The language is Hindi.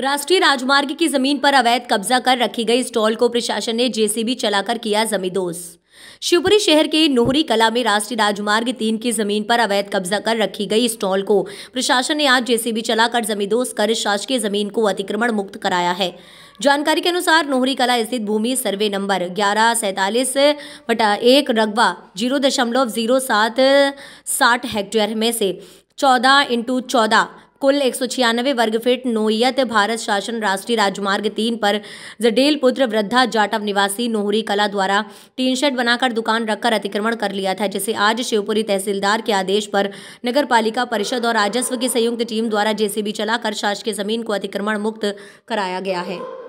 राष्ट्रीय राजमार्ग की जमीन पर अवैध कब्जा कर रखी गई स्टॉल को प्रशासन ने जेसीबी चलाकर किया जमींदोज शिवपुरी शहर के नोहरी कला में राष्ट्रीय राजमार्ग तीन की जमीन पर अवैध कब्जा कर रखी गई स्टॉल को प्रशासन ने आज जेसीबी चलाकर जमींदोज कर शासकीय जमीन को अतिक्रमण मुक्त कराया है जानकारी के अनुसार नोहरी कला स्थित भूमि सर्वे नंबर ग्यारह सैतालीस बटा एक रगवा जीरो दशमलव जीरो सात साठ हेक्टेयर में से चौदह इंटू चौदह कुल एक सौ छियानवे वर्ग फीट नोयत भारत शासन राष्ट्रीय राजमार्ग तीन पर जडेल पुत्र वृद्धा जाटव निवासी नोहरी कला द्वारा टीन शेड बनाकर दुकान रखकर अतिक्रमण कर लिया था जिसे आज शिवपुरी तहसीलदार के आदेश पर नगर पालिका परिषद और राजस्व की संयुक्त टीम द्वारा जेसीबी चलाकर शासकीय जमीन को अतिक्रमण मुक्त कराया गया है